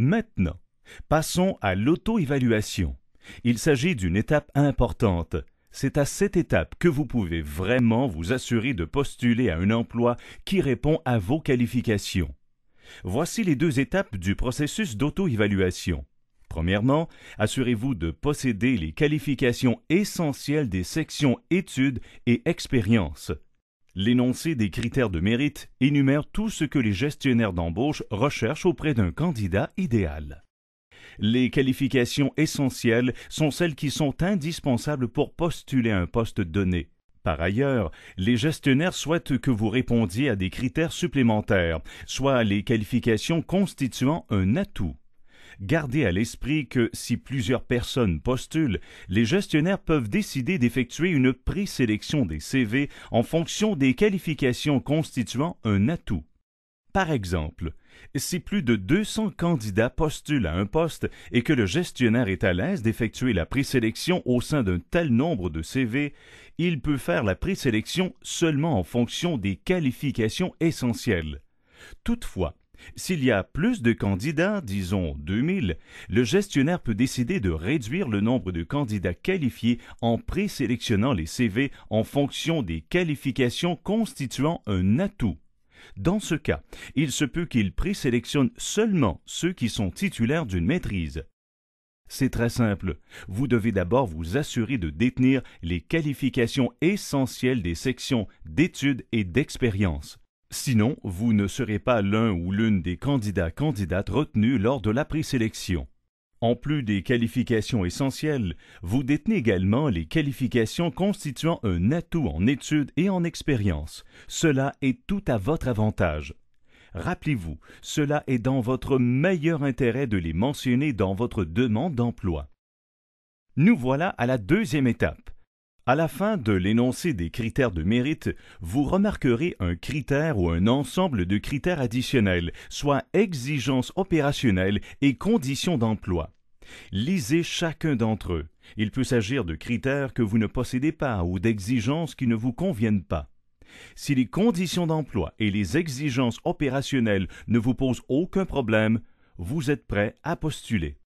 Maintenant, passons à l'auto-évaluation. Il s'agit d'une étape importante. C'est à cette étape que vous pouvez vraiment vous assurer de postuler à un emploi qui répond à vos qualifications. Voici les deux étapes du processus d'auto-évaluation. Premièrement, assurez-vous de posséder les qualifications essentielles des sections études et Expérience. L'énoncé des critères de mérite énumère tout ce que les gestionnaires d'embauche recherchent auprès d'un candidat idéal. Les qualifications essentielles sont celles qui sont indispensables pour postuler à un poste donné. Par ailleurs, les gestionnaires souhaitent que vous répondiez à des critères supplémentaires, soit les qualifications constituant un atout. Gardez à l'esprit que si plusieurs personnes postulent, les gestionnaires peuvent décider d'effectuer une présélection des CV en fonction des qualifications constituant un atout. Par exemple, si plus de 200 candidats postulent à un poste et que le gestionnaire est à l'aise d'effectuer la présélection au sein d'un tel nombre de CV, il peut faire la présélection seulement en fonction des qualifications essentielles. Toutefois, s'il y a plus de candidats, disons 2000, le gestionnaire peut décider de réduire le nombre de candidats qualifiés en présélectionnant les CV en fonction des qualifications constituant un atout. Dans ce cas, il se peut qu'il présélectionne seulement ceux qui sont titulaires d'une maîtrise. C'est très simple. Vous devez d'abord vous assurer de détenir les qualifications essentielles des sections d'études et d'expérience. Sinon, vous ne serez pas l'un ou l'une des candidats-candidates retenus lors de la présélection. En plus des qualifications essentielles, vous détenez également les qualifications constituant un atout en études et en expérience. Cela est tout à votre avantage. Rappelez-vous, cela est dans votre meilleur intérêt de les mentionner dans votre demande d'emploi. Nous voilà à la deuxième étape à la fin de l'énoncé des critères de mérite, vous remarquerez un critère ou un ensemble de critères additionnels, soit exigences opérationnelles et conditions d'emploi. Lisez chacun d'entre eux. Il peut s'agir de critères que vous ne possédez pas ou d'exigences qui ne vous conviennent pas. Si les conditions d'emploi et les exigences opérationnelles ne vous posent aucun problème, vous êtes prêt à postuler.